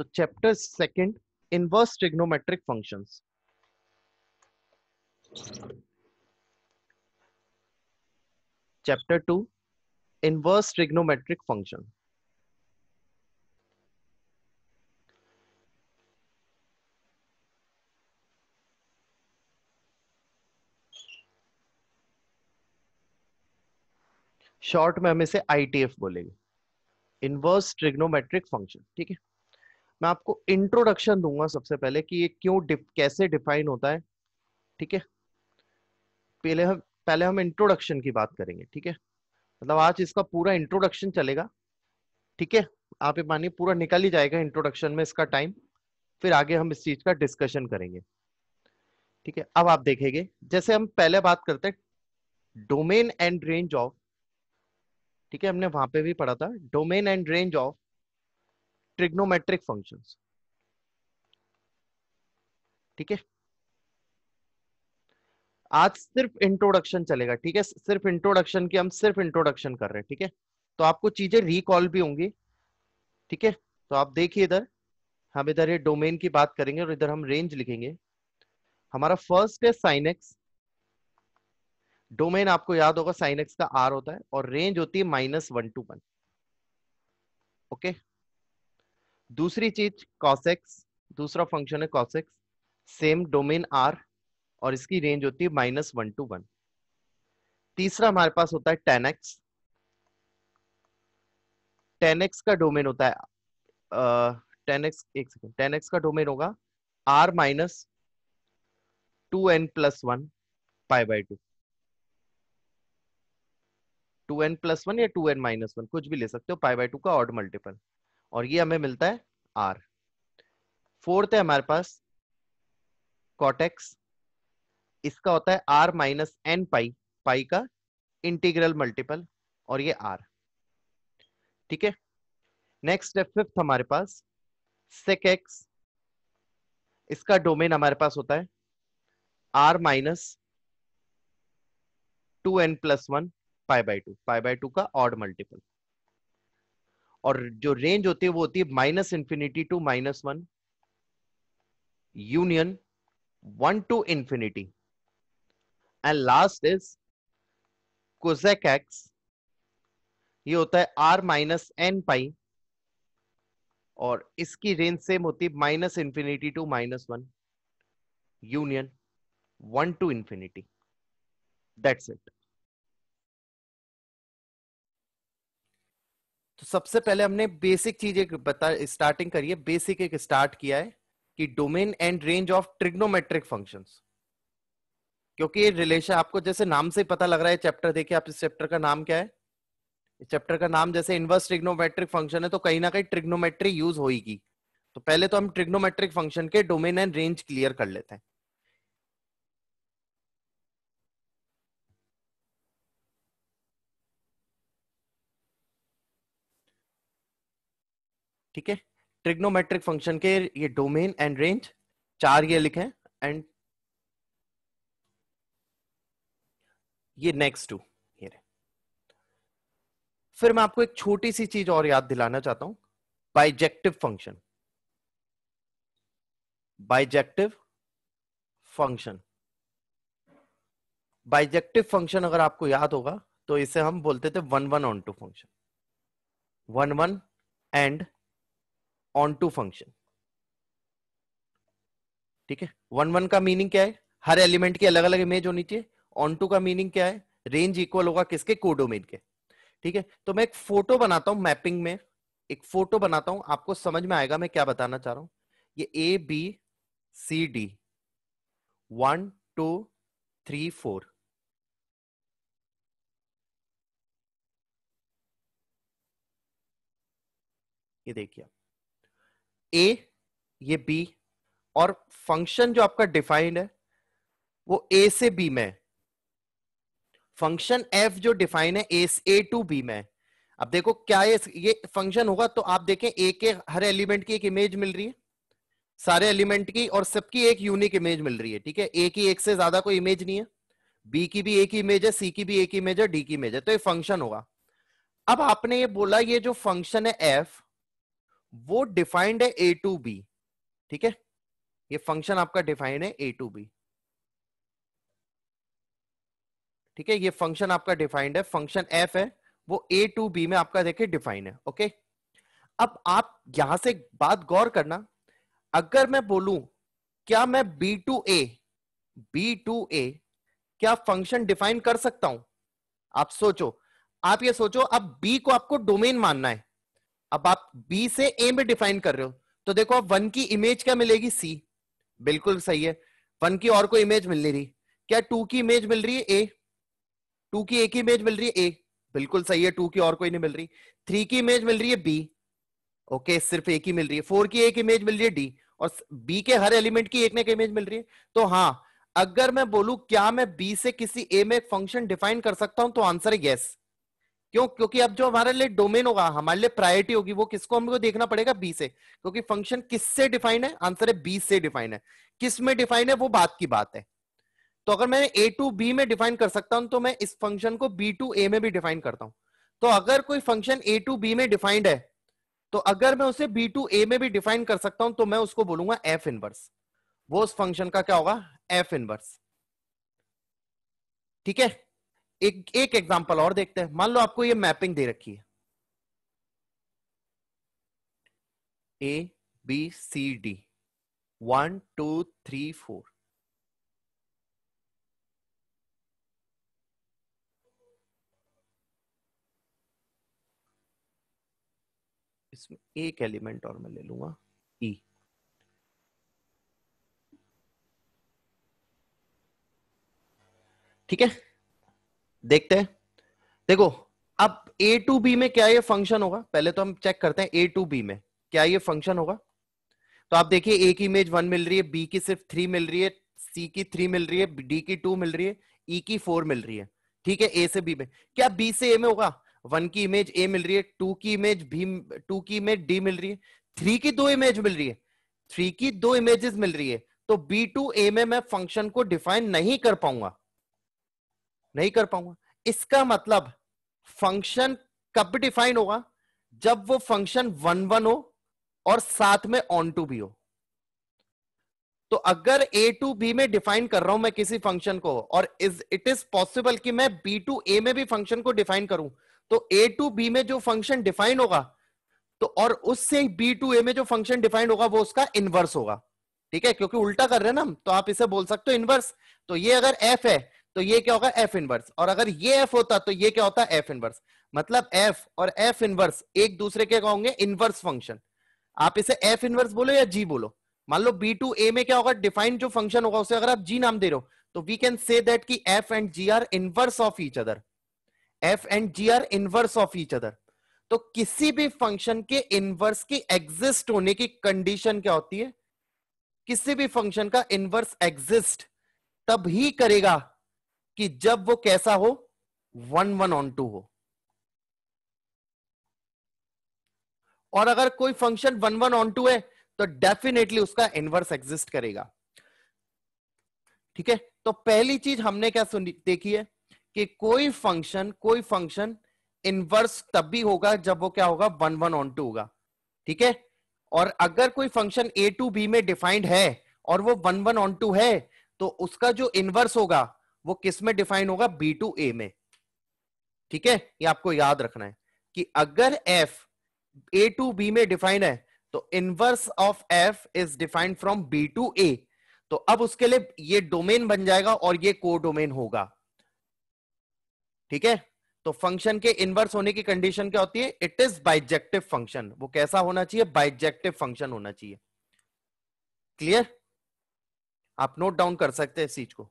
तो chapter second inverse trigonometric functions chapter two inverse trigonometric function short में हम इसे आईटीएफ बोलेंगे इनवर्स ट्रिग्नोमेट्रिक फंक्शन ठीक है मैं आपको इंट्रोडक्शन दूंगा सबसे पहले कि ये क्यों डिफ, कैसे डिफाइन होता है ठीक है पहले हम पहले हम इंट्रोडक्शन की बात करेंगे ठीक है मतलब आज इसका पूरा इंट्रोडक्शन चलेगा ठीक है आप ये मानिए पूरा निकल ही जाएगा इंट्रोडक्शन में इसका टाइम फिर आगे हम इस चीज का डिस्कशन करेंगे ठीक है अब आप देखेंगे जैसे हम पहले बात करते हैं डोमेन एंड रेंज ऑफ ठीक है हमने वहां पे भी पढ़ा था domain and range of trigonometric functions ठीक है आज सिर्फ इंट्रोडक्शन चलेगा ठीक है सिर्फ इंट्रोडक्शन की हम सिर्फ इंट्रोडक्शन कर रहे हैं ठीक है थीके? तो आपको चीजें रिकॉल भी होंगी ठीक है तो आप देखिए इधर हम इधर ये डोमेन की बात करेंगे और इधर हम रेंज लिखेंगे हमारा फर्स्ट है साइन एक्स डोमेन आपको याद होगा साइन एक्स का आर होता है और रेंज होती है minus one to one okay दूसरी चीज कॉसेक्स दूसरा फंक्शन है कॉसेक्स सेम डोमेन आर और इसकी रेंज होती है माइनस वन टू वन तीसरा हमारे पास होता है टेन एक्स टेन एक्स का डोमेन होता है टेन एक्स एक सेकेंड टेन एक्स का डोमेन होगा R minus two n plus one pi by two two n plus one या टू एन माइनस वन कुछ भी ले सकते हो पाई बाई टू का ऑड मल्टीपल और ये हमें मिलता है आर फोर्थ है हमारे पास कॉटेक्स इसका होता है R minus n pi pi का इंटीग्रल मल्टीपल और ये आर ठीक है नेक्स्ट है फिफ्थ हमारे पास सेक एक्स इसका डोमेन हमारे पास होता है R minus two n plus one pi by two pi by two का ऑड मल्टीपल और जो रेंज होती है वो होती है minus infinity to minus one union one to infinity and last is कुक एक्स ये होता है आर माइनस एन पाई और इसकी रेंज सेम होती है minus infinity to minus one union one to infinity that's it तो सबसे पहले हमने बेसिक चीज एक बता स्टार्टिंग करिए बेसिक एक स्टार्ट किया है कि domain and range of trigonometric functions क्योंकि ये रिलेशन आपको जैसे नाम से पता लग रहा है चैप्टर देखिए आप इस चैप्टर का नाम क्या है चैप्टर का नाम जैसे इनवर्स ट्रिग्नोमेट्रिक फंक्शन है तो कहीं ना कहीं ट्रिग्नोमेट्री यूज होगी तो पहले तो हम ट्रिग्नोमेट्रिक फंक्शन के डोमेन एंड रेंज क्लियर कर लेते हैं ठीक है ट्रिग्नोमेट्रिक फंक्शन के ये डोमेन एंड रेंज चार ये लिखे एंड ये नेक्स्ट टू ये फिर मैं आपको एक छोटी सी चीज और याद दिलाना चाहता हूं bijective function bijective function bijective function अगर आपको याद होगा तो इसे हम बोलते थे one one onto function one one and onto function ठीक है वन वन का मीनिंग क्या है हर एलिमेंट की अलग अलग इमेज होनी चाहिए ऑन टू का मीनिंग क्या है रेंज इक्वल होगा किसके कोडोमेन के ठीक है तो मैं एक फोटो बनाता हूं मैपिंग में एक फोटो बनाता हूं आपको समझ में आएगा मैं क्या बताना चाह रहा हूं ये A B C D one two three four ये देखिए आप ए ये बी और फंक्शन जो आपका डिफाइंड है वो ए से बी में फंक्शन एफ जो डिफाइन है ए ए टू बी में अब देखो क्या ये ये फंक्शन होगा तो आप देखें ए के हर एलिमेंट की एक इमेज मिल रही है सारे एलिमेंट की और सबकी एक यूनिक इमेज मिल रही है ठीक है ए की एक से ज्यादा कोई इमेज नहीं है बी की भी एक ही इमेज है सी की भी एक ही इमेज है डी की इमेज है तो ये फंक्शन होगा अब आपने ये बोला ये जो फंक्शन है एफ वो डिफाइंड है ए टू बी ठीक है ये फंक्शन आपका डिफाइंड है ए टू बी ठीक है ये फंक्शन आपका डिफाइंड है फंक्शन एफ है वो ए टू बी में आपका देखिए डिफाइन है ओके अब आप यहां से बात गौर करना अगर मैं बोलू क्या मैं B to A B to A क्या फंक्शन डिफाइन कर सकता हूं आप सोचो आप ये सोचो अब बी को आपको डोमेन मानना है अब आप बी से ए में डिफाइन कर रहे हो तो देखो आप वन की इमेज क्या मिलेगी सी बिल्कुल सही है वन की और कोई इमेज मिल नहीं रही क्या टू की इमेज मिल रही है ए टू की एक की इमेज मिल रही है ए बिल्कुल सही है टू की और कोई नहीं मिल रही थ्री की इमेज मिल रही है बी ओके सिर्फ एक ही मिल रही है फोर की एक इमेज मिल रही है डी और बी के हर एलिमेंट की एक ना एक इमेज मिल रही है तो हाँ अगर मैं बोलू क्या मैं बी से किसी ए में एक फंक्शन डिफाइन कर सकता हूं तो आंसर है यस क्यों क्योंकि अब जो हमारे लिए डोमेन होगा हमारे लिए प्रायोरिटी होगी वो किसको हमको देखना पड़ेगा बी से क्योंकि फंक्शन किससे डिफाइन है आंसर है बी से डिफाइन है किस में डिफाइन है वो बात की बात है तो अगर मैं ए टू बी में डिफाइन कर सकता हूं तो मैं इस फंक्शन को बी टू ए में भी डिफाइन करता हूं तो अगर कोई फंक्शन ए टू बी में डिफाइंड है तो अगर मैं उसे बी टू ए में भी डिफाइन कर सकता हूं तो मैं उसको बोलूंगा एफ इनवर्स वो उस फंक्शन का क्या होगा एफ इनवर्स ठीक है एक एक एग्जांपल और देखते हैं मान लो आपको ये मैपिंग दे रखी है A B C D one two three four इसमें एक एलिमेंट और मैं ले लूंगा ई e. ठीक है देखते हैं देखो अब ए टू बी में क्या ये फंक्शन होगा पहले तो हम चेक करते हैं ए टू बी में क्या ये फंक्शन होगा तो आप देखिए ए की इमेज वन मिल रही है बी की सिर्फ थ्री मिल रही है सी की थ्री मिल रही है डी की टू मिल रही है ई e की फोर मिल रही है ठीक है ए से बी में क्या बी से ए में होगा वन की इमेज ए मिल रही है टू की इमेज भी टू की इमेज डी मिल रही है थ्री की दो इमेज मिल रही है थ्री की दो इमेजेस मिल रही है तो बी टू ए में मैं फंक्शन को डिफाइन नहीं कर पाऊंगा नहीं कर पाऊंगा इसका मतलब फंक्शन कब डिफाइन होगा जब वो फंक्शन वन वन हो और साथ में ऑन टू भी हो तो अगर ए टू बी में डिफाइन कर रहा हूं मैं किसी फंक्शन को और इज इट इज पॉसिबल कि मैं बी टू ए में भी फंक्शन को डिफाइन करूं तो ए टू बी में जो फंक्शन डिफाइन होगा तो और उससे बी टू ए में जो फंक्शन डिफाइन होगा वो उसका इनवर्स होगा ठीक है क्योंकि उल्टा कर रहे हैं ना हम तो आप इसे बोल सकते हो इनवर्स तो ये अगर एफ है तो ये क्या होगा एफ इनवर्स और अगर ये एफ होता तो ये क्या होता है एफ इनवर्स मतलब एफ और एफ इनवर्स एक दूसरे के क्या होंगे इनवर्स फंक्शन आप इसे एफ इनवर्स बोलो या जी बोलो मान लो बी टू ए में क्या होगा डिफाइन जो फंक्शन होगा उसे अगर आप जी नाम दे रहे हो तो वी कैन से दैट की F and G are inverse of each other F and G are inverse of each other तो किसी भी फंक्शन के इनवर्स की एग्जिस्ट होने की कंडीशन क्या होती है किसी भी फंक्शन का इनवर्स एग्जिस्ट तब ही करेगा कि जब वो कैसा हो वन वन ऑन टू हो और अगर कोई function one one onto है तो डेफिनेटली उसका इनवर्स एग्जिस्ट करेगा ठीक है तो पहली चीज हमने क्या सुनी देखी है कि कोई फंक्शन कोई फंक्शन इनवर्स तब भी होगा जब वो क्या होगा वन वन ऑन टू होगा ठीक है और अगर कोई फंक्शन ए टू बी में डिफाइंड है और वो वन वन ऑन टू है तो उसका जो इनवर्स होगा वो किस में डिफाइन होगा बी टू ए में ठीक है ये आपको याद रखना है कि अगर एफ ए टू बी में डिफाइन है तो inverse of F is defined from B to A तो अब उसके लिए ये डोमेन बन जाएगा और ये को डोमेन होगा ठीक है तो फंक्शन के इनवर्स होने की कंडीशन क्या होती है इट इज बाइजेक्टिव फंक्शन वो कैसा होना चाहिए बाइजेक्टिव फंक्शन होना चाहिए क्लियर आप नोट डाउन कर सकते हैं इस चीज को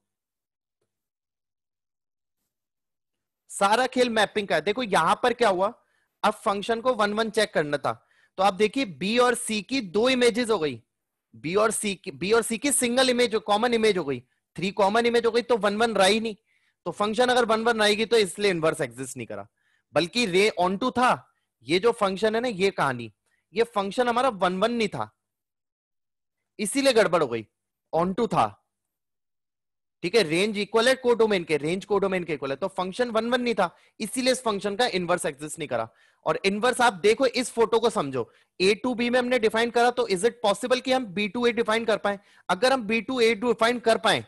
सारा खेल मैपिंग का है देखो यहां पर क्या हुआ अब फंक्शन को वन वन चेक करना था तो आप देखिए बी और सी की दो इमेजेस हो गई बी और सी की बी और सी की सिंगल इमेज कॉमन इमेज हो गई थ्री कॉमन इमेज हो गई तो वन वन रही नहीं तो फंक्शन अगर वन वन रहेगी तो इसलिए इनवर्स एग्जिस्ट नहीं करा बल्कि रे ऑन टू था ये जो फंक्शन है ना ये कहानी ये फंक्शन हमारा वन वन नहीं था इसीलिए गड़बड़ हो गई ऑन टू था ठीक है रेंज इक्वल है कोडोमेन के रेंज कोडोमेन के इक्वल है तो फंक्शन वन वन नहीं था इसीलिए इस फंक्शन का इनवर्स एग्जिस्ट नहीं करा और इनवर्स आप देखो इस फोटो को समझो ए टू बी में हमने डिफाइन करा तो इज इट पॉसिबल कि हम बी टू ए डिफाइन कर पाए अगर हम बी टू ए डिफाइन कर पाए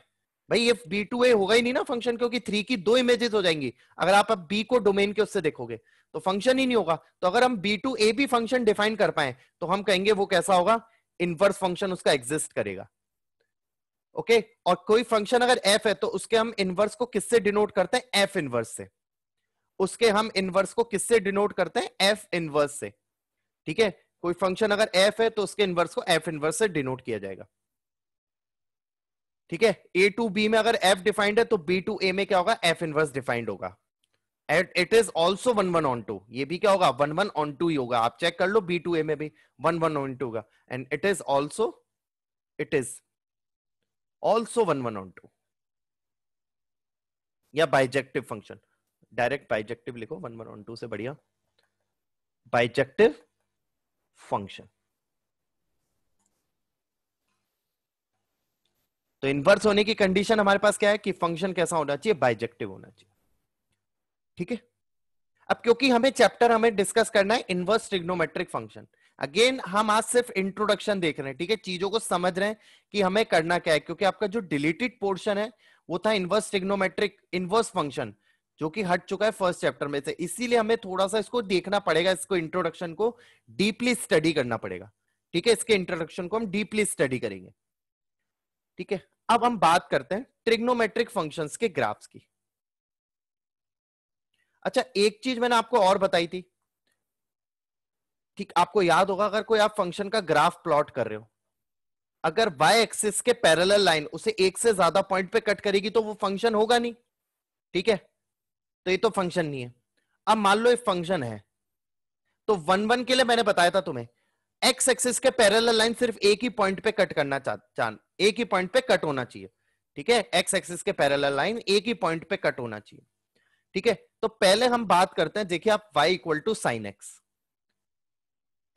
भाई ये बी टू ए होगा ही नहीं ना फंक्शन क्योंकि थ्री की दो इमेजेस हो जाएंगी अगर आप अब बी को डोमेन के उससे देखोगे तो फंक्शन ही नहीं होगा तो अगर हम बी टू ए भी फंक्शन डिफाइन कर पाए तो हम कहेंगे वो कैसा होगा इनवर्स फंक्शन उसका एग्जिस्ट करेगा ओके okay? और कोई फंक्शन अगर एफ है तो उसके हम इनवर्स को किससे डिनोट करते हैं एफ इनवर्स से उसके हम इनवर्स को किससे डिनोट करते हैं एफ इनवर्स से ठीक है कोई फंक्शन अगर एफ है तो उसके इनवर्स को एफ इनवर्स से डिनोट किया जाएगा ठीक है ए टू बी में अगर एफ डिफाइंड है तो बी टू ए में क्या होगा एफ इनवर्स डिफाइंड होगा it is also one one onto ये भी क्या होगा वन वन ऑन टू ही होगा आप चेक कर लो बी टू ए में भी वन वन ऑन टू का and it is also it is also one one on to या बाइजेक्टिव फंक्शन डायरेक्ट बाइजेक्टिव लिखो वन वन वन टू से बढ़िया बाइजेक्टिव फंक्शन तो इनवर्स होने की कंडीशन हमारे पास क्या है कि फंक्शन कैसा होना चाहिए बाइजेक्टिव होना चाहिए ठीक है अब क्योंकि हमें चैप्टर हमें डिस्कस करना है इनवर्स ट्रिग्नोमेट्रिक फंक्शन अगेन हम आज सिर्फ इंट्रोडक्शन देख रहे हैं ठीक है चीजों को समझ रहे हैं कि हमें करना क्या है क्योंकि आपका जो डिलीटेड पोर्शन है वो था इनवर्स ट्रिग्नोमेट्रिक इनवर्स फंक्शन जो कि हट चुका है फर्स्ट चैप्टर में से इसीलिए हमें थोड़ा सा इसको देखना पड़ेगा इसको इंट्रोडक्शन को डीपली स्टडी करना पड़ेगा ठीक है इसके इंट्रोडक्शन को हम डीपली स्टडी करेंगे ठीक है अब हम बात करते हैं ट्रिग्नोमेट्रिक फंक्शंस के ग्राफ्स की अच्छा एक चीज मैंने आपको और बताई थी कि आपको याद होगा अगर कोई आप फंक्शन का ग्राफ प्लॉट कर रहे हो अगर y एक्सिस के पैरल लाइन उसे एक से ज्यादा पॉइंट पे कट करेगी तो वो फंक्शन होगा नहीं ठीक है तो ये तो फंक्शन नहीं है अब मान लो ये फंक्शन है तो वन वन के लिए मैंने बताया था तुम्हें x एक्सिस के पैरल लाइन सिर्फ एक ही पॉइंट पे कट करना चाह एक ही पॉइंट पे कट होना चाहिए ठीक है x एक्सिस के पैरल लाइन एक ही पॉइंट पे कट होना चाहिए ठीक है तो पहले हम बात करते हैं देखिए आप y equal to sine x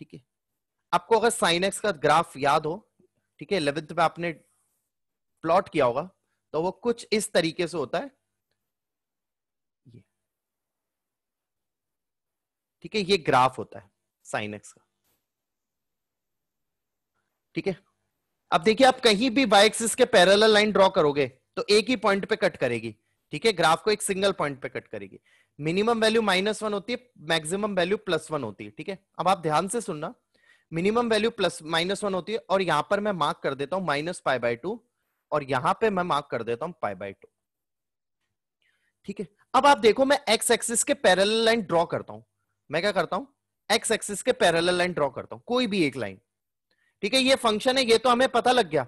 ठीक है आपको अगर साइन एक्स का ग्राफ याद हो ठीक है इलेवेंथ में आपने प्लॉट किया होगा तो वो कुछ इस तरीके से होता है ये ठीक है ये ग्राफ होता है साइन एक्स का ठीक है अब देखिए आप कहीं भी वाई एक्सिस के पैरेलल लाइन ड्रॉ करोगे तो एक ही पॉइंट पे कट करेगी ठीक है ग्राफ को एक सिंगल पॉइंट पे कट करेगी मिनिमम वैल्यू माइनस वन होती है मैक्सिमम वैल्यू प्लस वन होती है ठीक है अब आप ध्यान से सुनना minimum value plus minus one होती है और यहां पर मैं मार्क कर देता हूं माइनस पाई बाई टू और यहां पे मैं मार्क कर देता हूं पाई बाई टू ठीक है अब आप देखो मैं एक्स एक्सिस के पैरल लाइन ड्रॉ करता हूं मैं क्या करता हूं एक्स एक्सिस के पैरल लाइन ड्रॉ करता हूं कोई भी एक लाइन ठीक है ये फंक्शन है ये तो हमें पता लग गया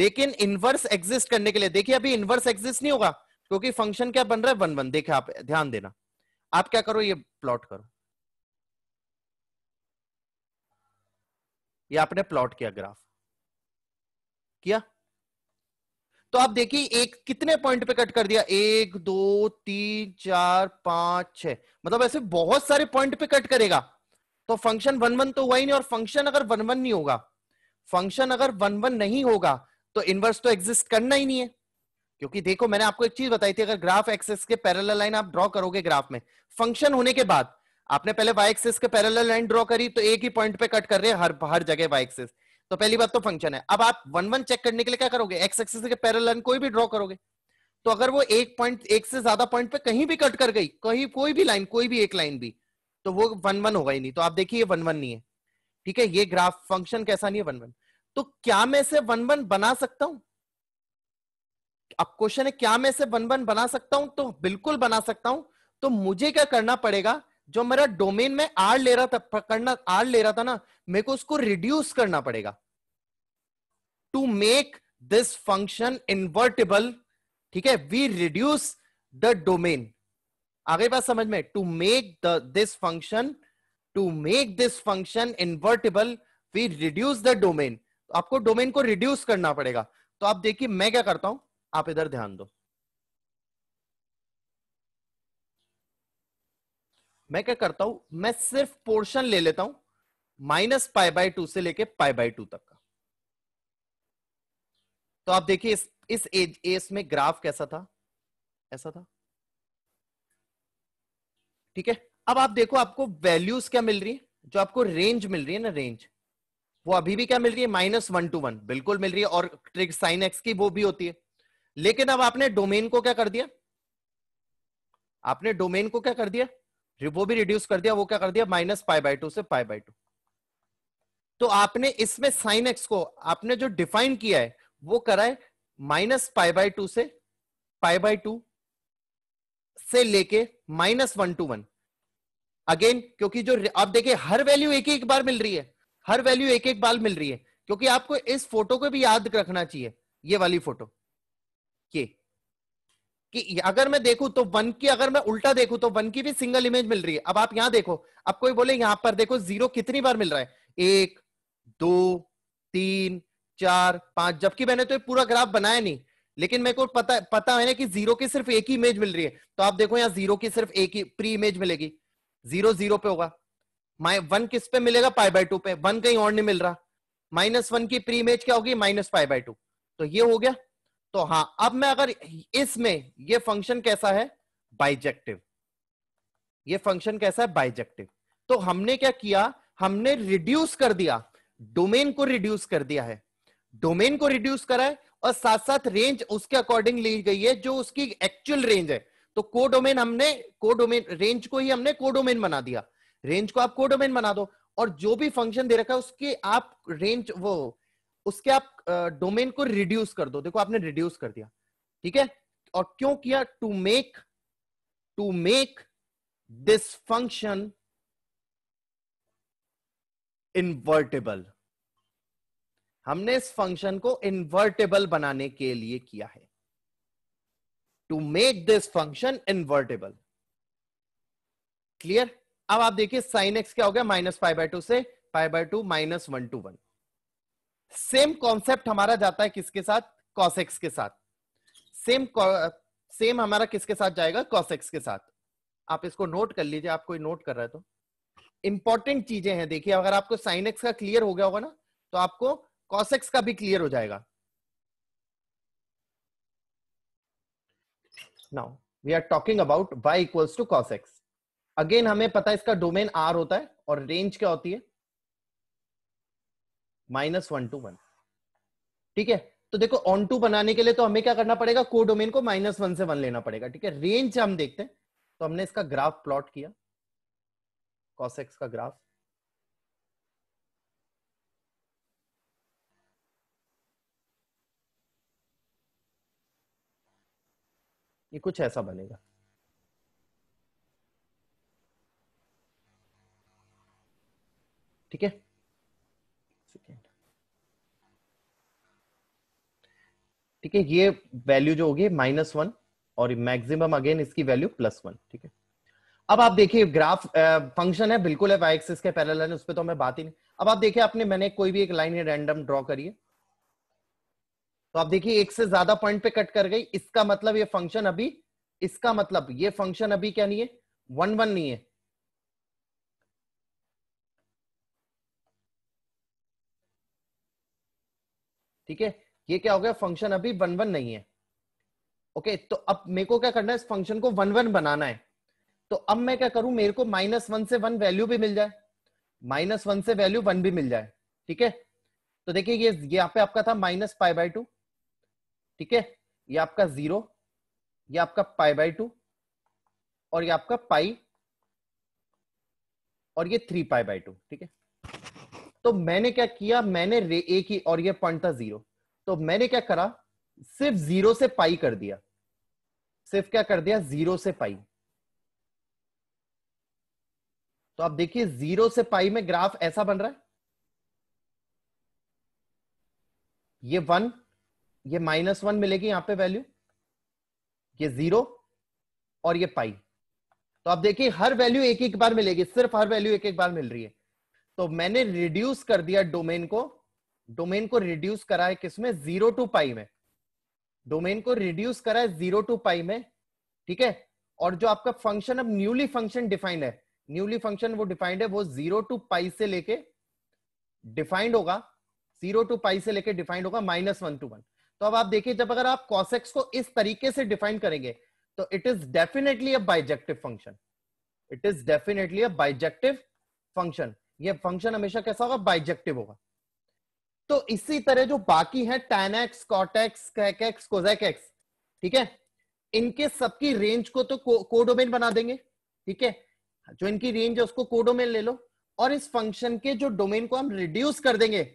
लेकिन इनवर्स एग्जिस्ट करने के लिए देखिए अभी इनवर्स एग्जिस्ट नहीं होगा क्योंकि फंक्शन क्या बन रहा है वन वन देखे आप ध्यान देना आप क्या करो ये प्लॉट करो ये आपने प्लॉट किया ग्राफ किया तो आप देखिए एक कितने पॉइंट पे कट कर दिया एक दो तीन चार पांच छ मतलब ऐसे बहुत सारे पॉइंट पे कट करेगा तो फंक्शन वन वन तो हुआ ही नहीं और फंक्शन अगर वन वन नहीं होगा फंक्शन अगर वन वन नहीं होगा तो इनवर्स तो एग्जिस्ट करना ही नहीं है क्योंकि देखो मैंने आपको एक चीज बताई थी अगर ग्राफ एक्सेस के पैरल लाइन आप ड्रॉ करोगे ग्राफ में फंक्शन होने के बाद आपने पहले वाई एक्सेस के पैरल लाइन ड्रॉ करी तो एक ही पॉइंट पे कट कर रहे हर हर जगह वाई एक्सेस तो पहली बात तो फंक्शन है अब आप वन वन चेक करने के लिए क्या करोगे एक्स एक्सेस के पैरल लाइन कोई भी ड्रॉ करोगे तो अगर वो एक पॉइंट एक से ज्यादा पॉइंट पे कहीं भी कट कर गई कहीं कोई भी लाइन कोई भी एक लाइन भी तो वो वन वन होगा ही नहीं तो आप देखिए वन वन नहीं है ठीक है ये ग्राफ फंक्शन कैसा नहीं है वन वन तो क्या मैं इसे वन वन बना सकता हूं अब क्वेश्चन है क्या मैं इसे वन वन बना सकता हूं तो बिल्कुल बना सकता हूं तो मुझे क्या करना पड़ेगा जो मेरा डोमेन में आर ले रहा था पकड़ना आर ले रहा था ना मेरे को उसको रिड्यूस करना पड़ेगा to make this function invertible ठीक है वी रिड्यूस द डोमेन आगे बात समझ में to make the this function to make this function invertible we reduce the domain आपको डोमेन को रिड्यूस करना पड़ेगा तो आप देखिए मैं क्या करता हूं आप इधर ध्यान दो मैं क्या करता हूं मैं सिर्फ पोर्शन ले लेता हूं माइनस पाई बाय टू से लेके पाई बाय टू तक का तो आप देखिए इस इस एज एस में ग्राफ कैसा था ऐसा था ठीक है अब आप देखो आपको वैल्यूज क्या मिल रही है जो आपको रेंज मिल रही है ना रेंज वो अभी भी क्या मिल रही है माइनस वन टू वन बिल्कुल मिल रही है और ट्रिक साइन एक्स की वो भी होती है लेकिन अब आपने डोमेन को क्या कर दिया आपने डोमेन को क्या कर दिया वो भी रिड्यूस कर दिया वो क्या कर दिया माइनस पाई बाई टू से पाई बाई टू तो आपने इसमें साइन एक्स को आपने जो डिफाइन किया है वो कराए माइनस पाई बाई टू से पाई बाई टू से लेके minus one to one again क्योंकि जो आप देखिए हर वैल्यू एक एक बार मिल रही है हर वैल्यू एक एक बार मिल रही है क्योंकि आपको इस फोटो को भी याद रखना चाहिए ये वाली फोटो के कि अगर मैं देखूं तो वन की अगर मैं उल्टा देखूं तो वन की भी सिंगल इमेज मिल रही है अब आप यहां देखो अब कोई बोले यहां पर देखो जीरो कितनी बार मिल रहा है एक दो तीन चार पांच जबकि मैंने तो पूरा ग्राफ बनाया नहीं लेकिन मेरे को पता पता है ना कि जीरो की सिर्फ एक ही इमेज मिल रही है तो आप देखो यहाँ जीरो की सिर्फ एक ही प्री इमेज मिलेगी जीरो जीरो पे होगा माइ वन किस पे मिलेगा पाई बाय टू पे वन कहीं और नहीं मिल रहा माइनस वन की प्री इमेज क्या होगी माइनस पाई बाय टू तो ये हो गया तो हाँ अब मैं अगर इसमें ये फंक्शन कैसा है बाइजेक्टिव ये फंक्शन कैसा है बाइजेक्टिव तो हमने क्या किया हमने रिड्यूस कर दिया डोमेन को रिड्यूस कर दिया है डोमेन को रिड्यूस करा है और साथ साथ रेंज उसके अकॉर्डिंग ली गई है जो उसकी एक्चुअल रेंज है तो को डोमेन हमने को डोमेन रेंज को ही हमने को डोमेन बना दिया रेंज को आप को डोमेन बना दो और जो भी फंक्शन दे रखा है उसके आप रेंज वो उसके आप डोमेन को रिड्यूस कर दो देखो आपने रिड्यूस कर दिया ठीक है और क्यों किया to make to make this function invertible हमने इस फंक्शन को इन्वर्टेबल बनाने के लिए किया है to make this function invertible clear अब आप देखिए साइन एक्स क्या हो गया माइनस फाइव बाय टू से five by two minus one to one same concept हमारा जाता है किसके साथ कॉसेक्स के साथ सेम सेम हमारा किसके साथ जाएगा कॉसेक्स के साथ आप इसको नोट कर लीजिए आप कोई नोट कर रहे तो इंपॉर्टेंट चीजें हैं देखिए अगर आपको साइन एक्स का क्लियर हो गया होगा ना तो आपको कॉसेक्स का भी क्लियर हो जाएगा now we are talking about y equals to cosec x again हमें पता है इसका डोमेन आर होता है और रेंज क्या होती है माइनस वन टू वन ठीक है तो देखो ऑन टू बनाने के लिए तो हमें क्या करना पड़ेगा को डोमेन को माइनस वन से वन लेना पड़ेगा ठीक है रेंज हम देखते हैं तो हमने इसका ग्राफ प्लॉट किया एक्स का ग्राफ ये कुछ ऐसा बनेगा ठीक है ठीक है ये वैल्यू जो होगी माइनस वन और मैक्सिमम अगेन इसकी वैल्यू प्लस वन ठीक है अब आप देखिए ग्राफ फंक्शन है बिल्कुल है एक्सिस के पैरेलल है उस पर तो हमें बात ही नहीं अब आप देखिए आपने मैंने कोई भी एक लाइन रैंडम ड्रॉ करिए तो आप देखिए एक से ज्यादा पॉइंट पे कट कर गई इसका मतलब ये फंक्शन अभी इसका मतलब ये फंक्शन अभी क्या नहीं है वन वन नहीं है ठीक है ये क्या हो गया फंक्शन अभी वन वन नहीं है ओके okay, तो अब मेरे को क्या करना है इस फंक्शन को वन वन बनाना है तो अब मैं क्या करूं मेरे को माइनस वन से वन वैल्यू भी मिल जाए माइनस वन से वैल्यू वन भी मिल जाए ठीक है तो देखिए ये यहाँ पे आपका था माइनस पाई बाई टू ठीक है ये आपका जीरो ये आपका पाई बाई टू और ये आपका पाई और ये थ्री पाई बाई टू ठीक है तो मैंने क्या किया मैंने एक ही और ये पॉइंट था जीरो तो मैंने क्या करा सिर्फ जीरो से पाई कर दिया सिर्फ क्या कर दिया जीरो से पाई तो आप देखिए जीरो से पाई में ग्राफ ऐसा बन रहा है ये वन ये माइनस वन मिलेगी यहां पे वैल्यू ये जीरो और ये पाई तो आप देखिए हर वैल्यू एक एक बार मिलेगी सिर्फ हर वैल्यू एक एक बार मिल रही है तो मैंने रिड्यूस कर दिया डोमेन को डोमेन को रिड्यूस करा है किसमें जीरो टू पाई में डोमेन को रिड्यूस करा है जीरो टू पाई में ठीक है और जो आपका फंक्शन अब न्यूली फंक्शन डिफाइंड है न्यूली फंक्शन वो डिफाइंड है वो जीरो टू पाई से लेके डिफाइंड होगा जीरो टू पाई से लेके डिफाइंड होगा माइनस वन टू वन तो अब आप देखिए जब अगर आप कॉसेक्स को इस तरीके से डिफाइन करेंगे तो it is definitely a bijective function it is definitely a bijective function ये फंक्शन हमेशा कैसा होगा बाइजेक्टिव होगा तो इसी तरह जो बाकी है tan x cot x sec x cosec x ठीक है इनके सबकी रेंज को तो कोडोमेन बना देंगे ठीक है जो इनकी रेंज है उसको कोडोमेन ले लो और इस फंक्शन के जो डोमेन को हम रिड्यूस कर देंगे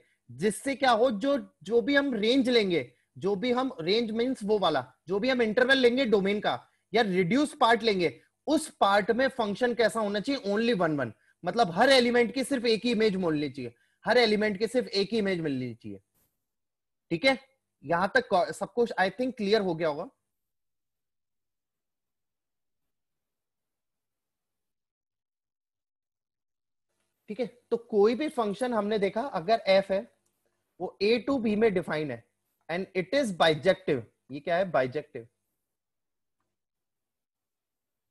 जिससे क्या हो जो जो भी हम रेंज लेंगे जो भी हम रेंज मीन्स वो वाला जो भी हम इंटरवल लेंगे डोमेन का या रिड्यूस पार्ट लेंगे उस पार्ट में फंक्शन कैसा होना चाहिए ओनली वन वन मतलब हर एलिमेंट की सिर्फ एक ही इमेज मोलनी चाहिए हर एलिमेंट के सिर्फ एक ही इमेज मिलनी चाहिए ठीक है यहां तक सब कुछ आई थिंक क्लियर हो गया होगा ठीक है तो कोई भी फंक्शन हमने देखा अगर एफ है वो ए टू बी में डिफाइन है एंड इट इज बाइजेक्टिव ये क्या है बाइजेक्टिव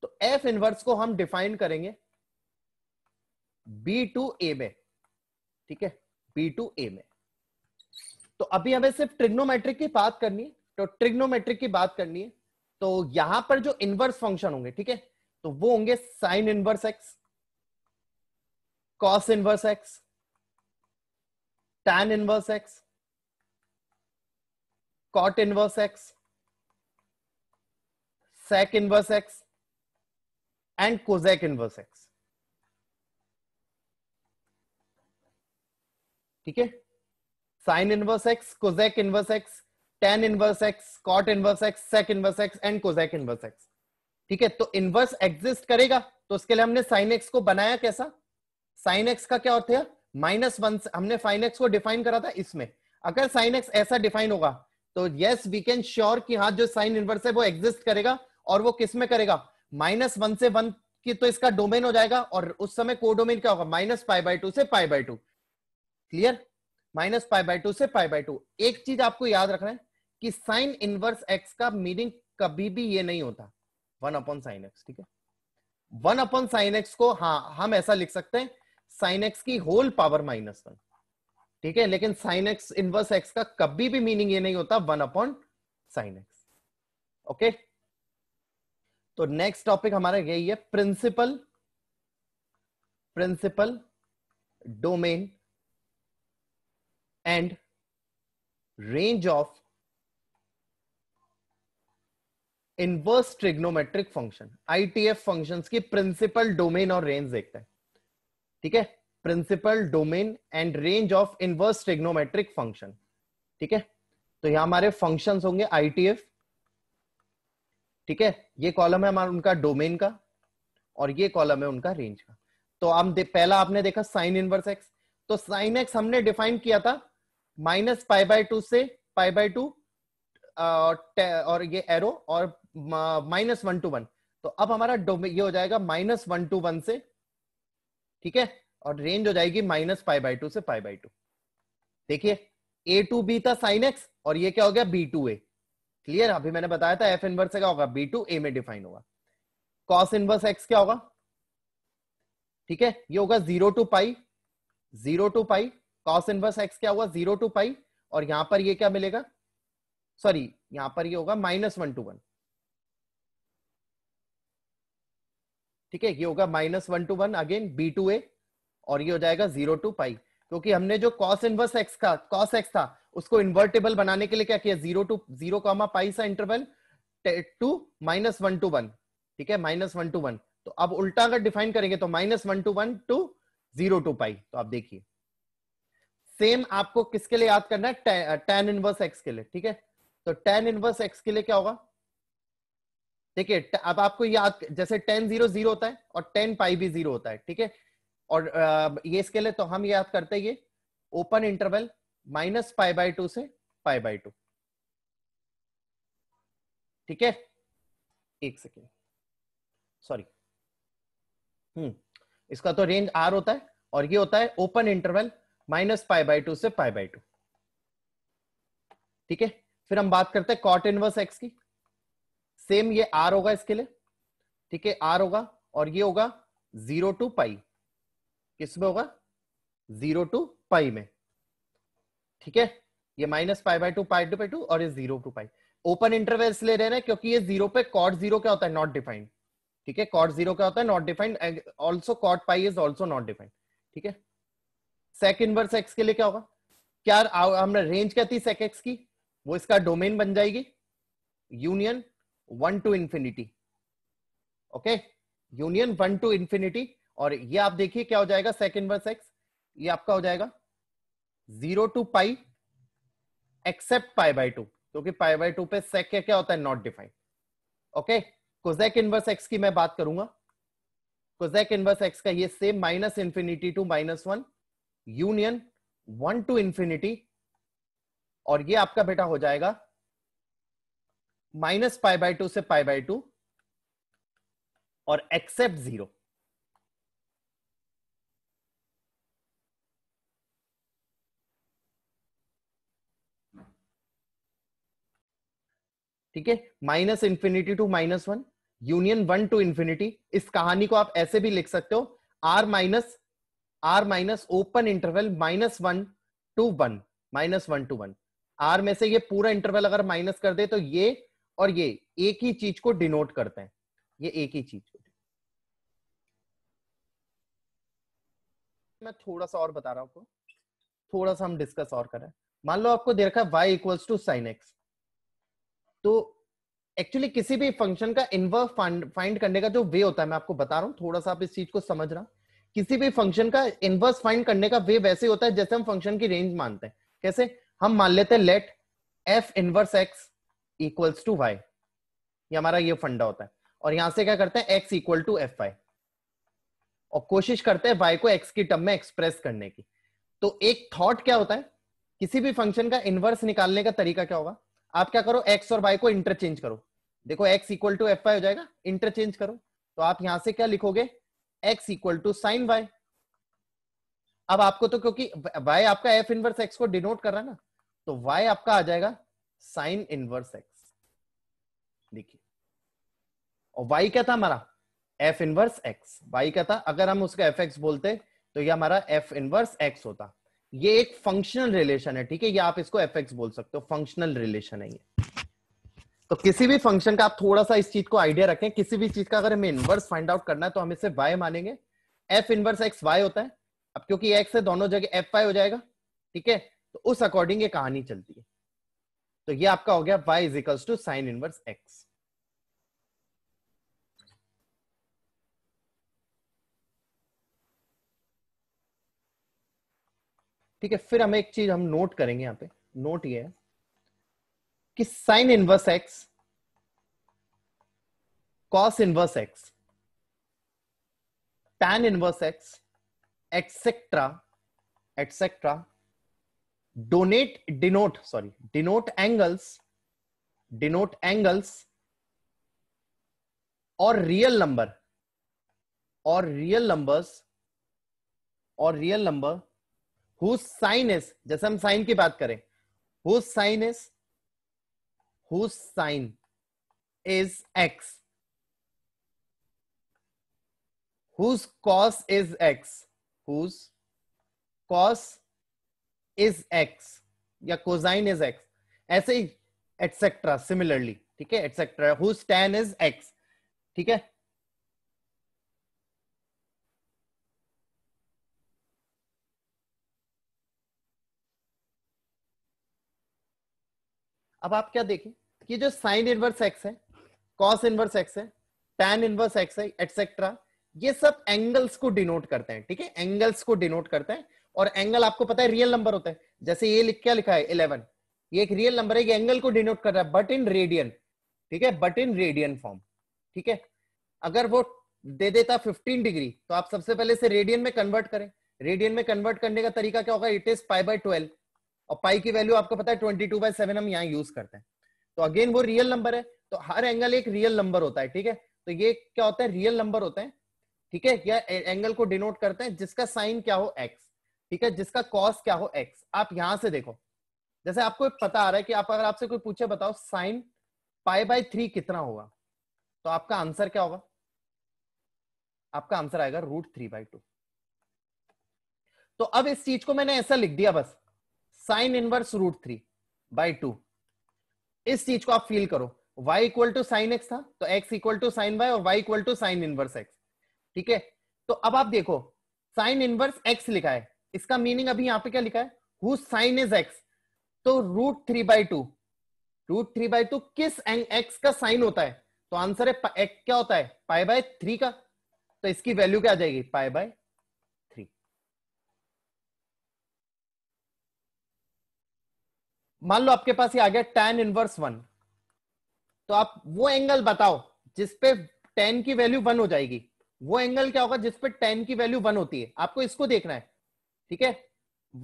तो एफ इनवर्स को हम डिफाइन करेंगे बी टू ए में ठीक है बी टू ए में तो अभी हमें सिर्फ ट्रिग्नोमेट्रिक की बात करनी है तो ट्रिग्नोमेट्रिक की बात करनी है तो यहां पर जो इनवर्स फंक्शन होंगे ठीक है तो वो होंगे sine inverse x cos inverse x tan inverse x cot inverse x sec inverse x and cosec inverse x ठीक है sine inverse x cosec inverse x tan inverse x cot inverse x sec inverse x and cosec inverse x ठीक है तो inverse exist करेगा तो उसके लिए हमने साइन एक्स को बनाया कैसा साइन एक्स का क्या होता है माइनस वन हमने साइन एक्स को डिफाइन करा था इसमें अगर साइन एक्स ऐसा डिफाइन होगा तो यस वी कैन श्योर कि हाँ जो साइन इनवर्स है वो एग्जिस्ट करेगा और वो किस में करेगा माइनस वन से वन की तो इसका डोमेन हो जाएगा और उस समय को डोमेन क्या होगा माइनस पाई बाई टू से pi by two clear minus five by two से फाइव बाई टू एक चीज आपको याद रखना है कि साइन इनवर्स एक्स का मीनिंग कभी भी ये नहीं होता वन अपॉन साइन एक्स ठीक है वन अपॉन साइन एक्स को हाँ हम ऐसा लिख सकते हैं साइन एक्स की होल पावर माइनस वन ठीक है लेकिन साइन एक्स इनवर्स एक्स का कभी भी मीनिंग ये नहीं होता one upon sine x okay तो नेक्स्ट टॉपिक हमारा यही है principal principal domain and range of inverse trigonometric function ITF functions की प्रिंसिपल डोमेन और रेंज देखते हैं ठीक है principal domain and range of inverse trigonometric function ठीक है तो यहां हमारे फंक्शंस होंगे आईटीएफ ठीक है ये कॉलम है हमारा उनका डोमेन का और ये कॉलम है उनका रेंज का तो हम पहला आपने देखा साइन इनवर्स एक्स तो साइन एक्स हमने डिफाइन किया था माइनस पाई बाय टू से पाई बाय टू और ये एरो और माइनस वन टू वन तो अब हमारा ये हो जाएगा माइनस वन टू वन से ठीक है और रेंज हो जाएगी माइनस पाई बाय टू से पाई बाय टू देखिए ए टू बी था साइन एक्स और ये क्या हो गया बी टू ए क्लियर अभी मैंने बताया था एफ इनवर्स क्या होगा बी टू ए में डिफाइन होगा कॉस इनवर्स एक्स क्या होगा ठीक है ये होगा zero to pi zero to pi cos inverse x क्या हुआ जीरो टू पाई और यहां पर ये क्या मिलेगा सॉरी यहां पर ये होगा माइनस वन टू वन ठीक है ये होगा minus one to one again B to A और ये हो जाएगा जीरो टू पाई क्योंकि हमने जो कॉस इनवर्स एक्स का कॉस एक्स था उसको इन्वर्टेबल बनाने के लिए क्या किया zero to zero comma pi सा interval to minus one to one ठीक है माइनस वन टू वन तो अब उल्टा अगर डिफाइन करेंगे तो minus one to one to zero to pi तो आप देखिए सेम आपको किसके लिए याद करना है टेन इनवर्स एक्स के लिए ठीक है तो टेन इनवर्स एक्स के लिए क्या होगा देखिए अब आपको याद जैसे टेन जीरो जीरो होता है और टेन पाई भी जीरो होता है ठीक है और ये इसके लिए तो हम याद करते हैं ये open interval minus five by two से फाइव बाई टू ठीक है एक सेकेंड सॉरी हम्म इसका तो रेंज आर होता है और ये होता है open interval minus pi by two से पाई बाई टू ठीक है फिर हम बात करते हैं कॉट इनवर्स एक्स की सेम ये आर होगा इसके लिए ठीक है आर होगा और ये होगा जीरो टू पाई किस में होगा जीरो टू पाई में ठीक है ये minus pi by two pi two pi two और ये zero to pi open intervals ले रहे हैं क्योंकि ये जीरो पे कॉट जीरो क्या होता है नॉट डिफाइंड ठीक है कॉट जीरो क्या होता है not defined also cot pi is also not defined ठीक है sec inverse x के लिए क्या होगा क्या हमने रेंज क्या थी sec x की वो इसका डोमेन बन जाएगी union one to infinity okay union one to infinity और ये आप देखिए क्या हो जाएगा sec inverse x ये आपका हो जाएगा zero to pi except pi by two क्योंकि पाई बाई टू पे sec क्या क्या होता है not defined okay cosec inverse x की मैं बात करूंगा कोजेक इनवर्स एक्स का ये same minus infinity to minus one union one to infinity और ये आपका बेटा हो जाएगा माइनस पाई बाई टू से पाई बाई टू और एक्सेप्ट जीरो ठीक है minus infinity to minus one union one to infinity इस कहानी को आप ऐसे भी लिख सकते हो R minus R minus open interval minus one to one minus one to one R में से ये पूरा इंटरवल अगर माइनस कर दे तो ये और ये एक ही चीज को डिनोट करते हैं ये एक ही चीज मैं थोड़ा सा और बता रहा हूं थोड़ा सा हम डिस्कस और करें मान लो आपको दे रखा y equals to sine x तो एक्चुअली किसी भी फंक्शन का इनवर्स फाइंड करने का जो वे होता है मैं आपको बता रहा हूं थोड़ा सा आप इस चीज को समझ रहा हूं किसी भी फंक्शन का इनवर्स फाइंड करने का वे वैसे होता है जैसे हम फंक्शन की रेंज मानते हैं कैसे हम मान लेते हैं let f inverse x equals to y ये हमारा ये फंडा होता है और यहां से क्या करते हैं x equal to f y और कोशिश करते हैं वाई को एक्स की टर्म में एक्सप्रेस करने की तो एक थॉट क्या होता है किसी भी फंक्शन का इनवर्स निकालने का तरीका क्या होगा आप क्या करो एक्स और वाई को इंटरचेंज करो देखो x equal to f y हो जाएगा इंटरचेंज करो तो आप यहां से क्या लिखोगे x equal to sine y अब आपको तो क्योंकि वाई आपका एफ इनवर्स एक्स को डिनोट कर रहा है ना तो वाई आपका आ जाएगा साइन इनवर्स एक्स देखिए और वाई क्या था हमारा एफ इनवर्स एक्स वाई क्या था अगर हम उसका एफ एक्स बोलते तो ये हमारा एफ इनवर्स एक्स होता ये एक फंक्शनल रिलेशन है ठीक है ये आप इसको एफ एक्स बोल सकते हो फंक्शनल रिलेशन है ये तो किसी भी फंक्शन का आप थोड़ा सा इस चीज को आइडिया रखें किसी भी चीज का अगर हमें इनवर्स फाइंड आउट करना है तो हम इसे वाई मानेंगे एफ इनवर्स एक्स वाई होता है अब क्योंकि एक्स है दोनों जगह एफ वाई हो जाएगा ठीक है तो उस अकॉर्डिंग ये कहानी चलती है तो ये आपका हो गया y is equals to sine inverse x ठीक है फिर हम एक चीज हम नोट करेंगे यहां पे नोट ये है कि sine inverse x cos inverse x tan inverse x etcetera etcetera donate denote sorry denote angles denote angles और रियल नंबर और रियल नंबर्स और real number who sine is जैसे हम साइन की बात करें who sine is whose sign is x whose cos is x whose cos is x या cosine is x ऐसे ही एटसेट्रा सिमिलरली ठीक है etcetera whose tan is x ठीक है अब आप क्या देखें कि जो साइन इनवर्स एक्स है कॉस इनवर्स एक्स है टैन इनवर्स एक्स है एटसेट्रा ये सब एंगल्स को डिनोट करते हैं ठीक है एंगल्स को डिनोट करते हैं और एंगल आपको पता है रियल नंबर होता है जैसे ये लिख क्या लिखा है इलेवन ये एक रियल नंबर है ये एंगल को डिनोट कर रहा है बट इन रेडियन ठीक है बट इन रेडियन फॉर्म ठीक है अगर वो दे देता 15 डिग्री तो आप सबसे पहले से रेडियन में कन्वर्ट करें रेडियन में कन्वर्ट करने का तरीका क्या होगा it is pi by twelve और पाई की वैल्यू आपको पता है ट्वेंटी टू बाय सेवन हम यहाँ यूज करते हैं तो अगेन वो रियल नंबर है तो हर एंगल एक रियल नंबर होता है ठीक है तो ये क्या होता है रियल नंबर होते हैं ठीक है या एंगल को डिनोट करते हैं जिसका साइन क्या हो एक्स ठीक है जिसका कॉस क्या हो एक्स आप यहां से देखो जैसे आपको पता आ रहा है कि आप अगर आपसे कोई पूछे बताओ साइन पाई बाय थ्री कितना होगा तो आपका आंसर क्या होगा आपका आंसर आएगा रूट थ्री बाई टू तो अब इस चीज को मैंने ऐसा लिख दिया बस sine inverse root three by two इस चीज को आप फील करो y equal to sine x था तो x equal to sine y और y equal to sine inverse x ठीक है तो अब आप देखो साइन इनवर्स x लिखा है इसका मीनिंग अभी यहां पे क्या लिखा है हु साइन इज x तो root three by two root three by two किस एंग x का साइन होता है तो आंसर है x क्या होता है पाई बाय थ्री का तो इसकी वैल्यू क्या आ जाएगी पाई बाय मान लो आपके पास ये आ गया टेन इनवर्स वन तो आप वो एंगल बताओ जिसपे टेन की वैल्यू वन हो जाएगी वो एंगल क्या होगा जिसपे टेन की वैल्यू वन होती है आपको इसको देखना है ठीक है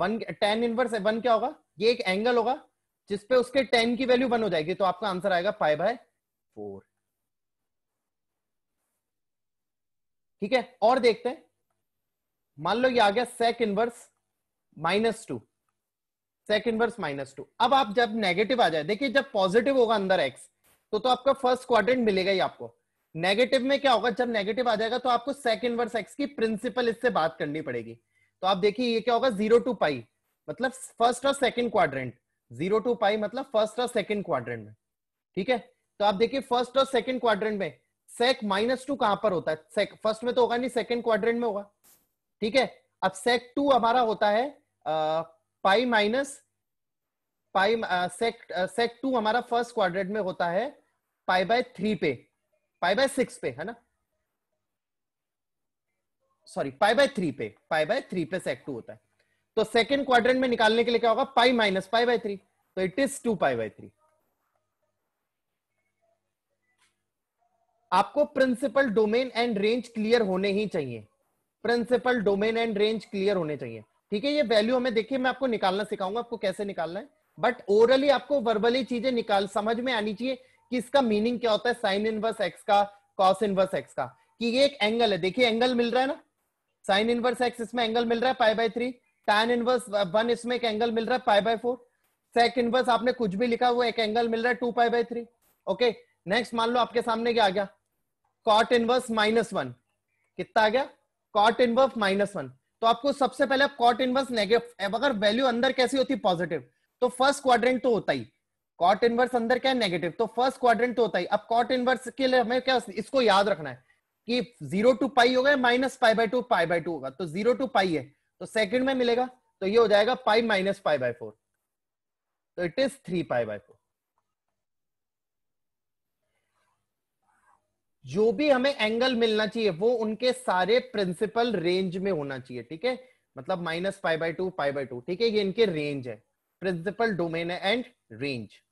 वन टेन इनवर्स वन क्या होगा ये एक एंगल होगा जिसपे उसके टेन की वैल्यू वन हो जाएगी तो आपका आंसर आएगा फाइव बाय फोर ठीक है और देखते हैं मान लो ये आ गया sec inverse minus two sec inverse minus two अब आप जब नेगेटिव आ जाए देखिए जब पॉजिटिव होगा अंदर एक्स तो तो आपका फर्स्ट क्वार मिलेगा ही आपको नेगेटिव में क्या होगा जब नेगेटिव आ जाएगा तो आपको सेकेंड वर्स एक्स की प्रिंसिपल इससे बात करनी पड़ेगी तो आप देखिए ये क्या होगा जीरो टू पाई मतलब फर्स्ट और second quadrant zero to pi मतलब फर्स्ट और सेकेंड क्वाड्रेंट में ठीक है तो आप देखिए फर्स्ट और सेकेंड क्वाड्रेंट में सेक माइनस टू कहां पर होता है सेक फर्स्ट में तो होगा नहीं सेकेंड क्वाड्रेंट में होगा ठीक है अब सेक टू हमारा होता है पाई माइनस पाई सेक्ट सेक टू हमारा फर्स्ट क्वाड्रेंट में होता है पाई बाय थ्री पे पाई बाय सिक्स पे है ना सॉरी पाई बाय थ्री पे पाई बाय थ्री पे सेक टू होता है तो सेकेंड क्वाड्रेंट में निकालने के लिए क्या होगा pi minus pi by three तो it is two pi by three आपको principal domain and range clear होने ही चाहिए principal domain and range clear होने चाहिए ठीक है ये वैल्यू हमें देखिए मैं आपको निकालना सिखाऊंगा आपको कैसे निकालना है बट ओवरली आपको वर्बली चीजें निकाल समझ में आनी चाहिए कि इसका मीनिंग क्या होता है साइन इनवर्स एक्स का कॉस इनवर्स एक्स का कि ये एक एंगल है देखिए एंगल मिल रहा है ना साइन इनवर्स एक्स इसमें एंगल मिल रहा है pi by three tan inverse one इसमें एक एंगल मिल रहा है pi by four sec inverse आपने कुछ भी लिखा वो एक एंगल मिल रहा है two pi by three okay next मान लो आपके सामने क्या आ गया कॉट इनवर्स माइनस वन कितना आ गया कॉट इनवर्स माइनस वन तो आपको सबसे पहले आप कॉट इनवर्स नेगेटिव अगर वैल्यू अंदर कैसी होती है पॉजिटिव तो फर्स्ट क्वाड्रेंट तो होता ही कॉट इनवर्स अंदर क्या है नेगेटिव तो फर्स्ट क्वाड्रेंट तो होता ही अब कॉट इनवर्स के लिए हमें क्या इसको याद रखना है कि जीरो टू पाई होगा minus pi by two pi by two होगा तो जीरो टू पाई है तो सेकंड में मिलेगा तो ये हो जाएगा pi minus pi by four तो it is three pi by four जो भी हमें एंगल मिलना चाहिए वो उनके सारे प्रिंसिपल रेंज में होना चाहिए ठीक है मतलब minus five by two five by two ठीक है ये इनके रेंज है प्रिंसिपल डोमेन है एंड रेंज